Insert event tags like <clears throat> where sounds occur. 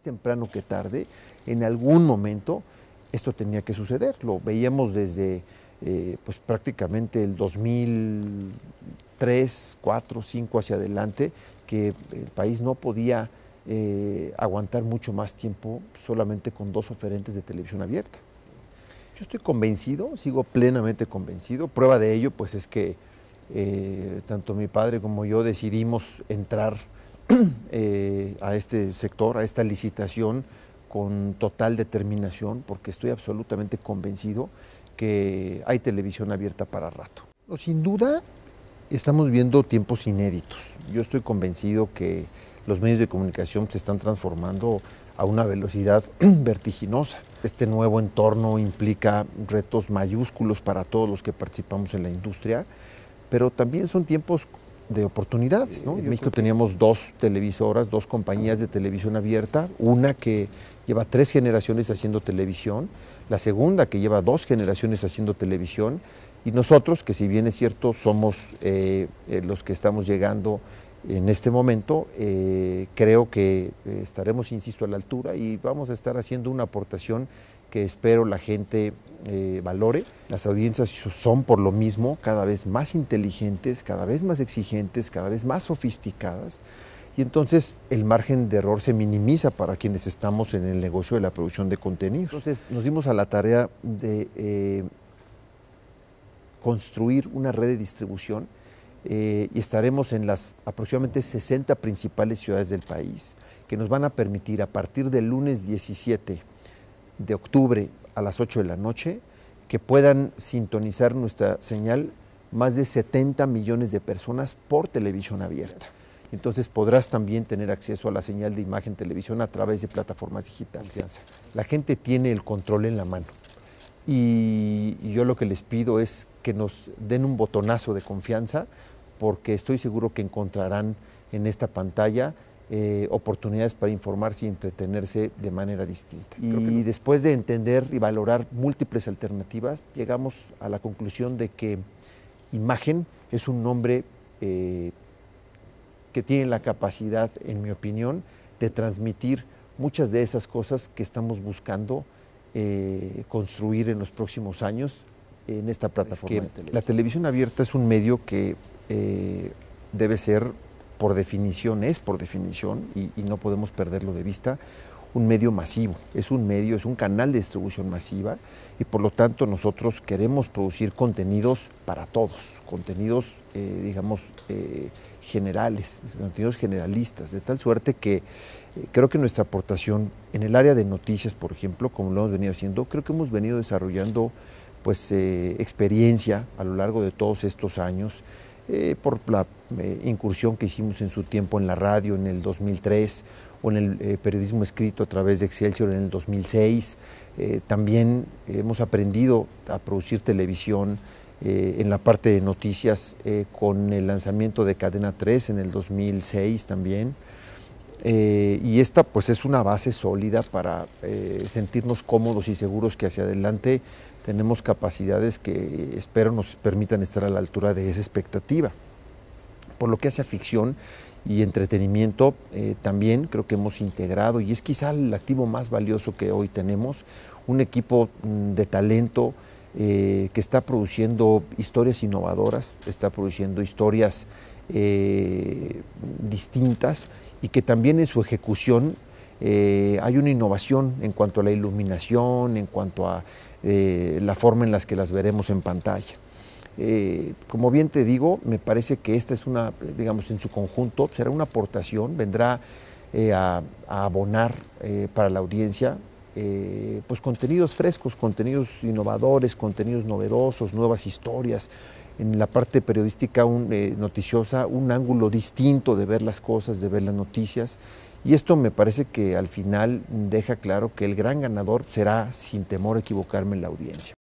temprano que tarde, en algún momento, esto tenía que suceder. Lo veíamos desde eh, pues, prácticamente el 2003, 4, 5 hacia adelante, que el país no podía eh, aguantar mucho más tiempo solamente con dos oferentes de televisión abierta. Yo estoy convencido, sigo plenamente convencido. Prueba de ello, pues es que eh, tanto mi padre como yo decidimos entrar <clears throat> Eh, a este sector, a esta licitación con total determinación, porque estoy absolutamente convencido que hay televisión abierta para rato. Sin duda, estamos viendo tiempos inéditos. Yo estoy convencido que los medios de comunicación se están transformando a una velocidad <clears throat> vertiginosa. Este nuevo entorno implica retos mayúsculos para todos los que participamos en la industria, pero también son tiempos de oportunidades. Eh, en México teníamos dos televisoras, dos compañías de televisión abierta, una que lleva tres generaciones haciendo televisión, la segunda que lleva dos generaciones haciendo televisión, y nosotros, que si bien es cierto, somos eh, eh, los que estamos llegando en este momento, creo que estaremos, insisto, a la altura y vamos a estar haciendo una aportación que espero la gente eh, valore. Las audiencias son por lo mismo cada vez más inteligentes, cada vez más exigentes, cada vez más sofisticadas. Y entonces el margen de error se minimiza para quienes estamos en el negocio de la producción de contenidos. Entonces nos dimos a la tarea de eh, construir una red de distribución eh, y estaremos en las aproximadamente 60 principales ciudades del país que nos van a permitir a partir del lunes 17 de octubre a las 8 de la noche, que puedan sintonizar nuestra señal más de 70 millones de personas por televisión abierta. Entonces podrás también tener acceso a la señal de imagen televisión a través de plataformas digitales. La gente tiene el control en la mano. Y yo lo que les pido es que nos den un botonazo de confianza, porque estoy seguro que encontrarán en esta pantalla eh, oportunidades para informarse y entretenerse de manera distinta. Y después de entender y valorar múltiples alternativas, llegamos a la conclusión de que imagen es un nombre eh, que tiene la capacidad, en mi opinión, de transmitir muchas de esas cosas que estamos buscando eh, construir en los próximos años en esta plataforma. La televisión abierta es un medio que debe ser por definición es, por definición, y, no podemos perderlo de vista, un medio masivo. Es un medio, es un canal de distribución masiva y por lo tanto nosotros queremos producir contenidos para todos, contenidos, eh, digamos, eh, generales, contenidos generalistas, de tal suerte que eh, creo que nuestra aportación en el área de noticias, por ejemplo, como lo hemos venido haciendo, creo que hemos venido desarrollando pues experiencia a lo largo de todos estos años eh, por la eh, incursión que hicimos en su tiempo en la radio en el 2003 o en el eh, periodismo escrito a través de Excelsior en el 2006. también hemos aprendido a producir televisión en la parte de noticias con el lanzamiento de Cadena 3 en el 2006 también. y esta pues es una base sólida para sentirnos cómodos y seguros que hacia adelante tenemos capacidades que espero nos permitan estar a la altura de esa expectativa. Por lo que hace a ficción y entretenimiento, eh, también creo que hemos integrado, y es quizá el activo más valioso que hoy tenemos, un equipo mm, de talento eh, que está produciendo historias innovadoras, está produciendo historias eh, distintas y que también en su ejecución eh, hay una innovación en cuanto a la iluminación, en cuanto a eh, la forma en las que las veremos en pantalla. Eh, como bien te digo, me parece que esta es una, digamos, en su conjunto será una aportación, vendrá a, abonar para la audiencia eh, pues contenidos frescos, contenidos innovadores, contenidos novedosos, nuevas historias. En la parte periodística eh, noticiosa, un ángulo distinto de ver las cosas, de ver las noticias. Y esto me parece que al final deja claro que el gran ganador será, sin temor a equivocarme, la audiencia.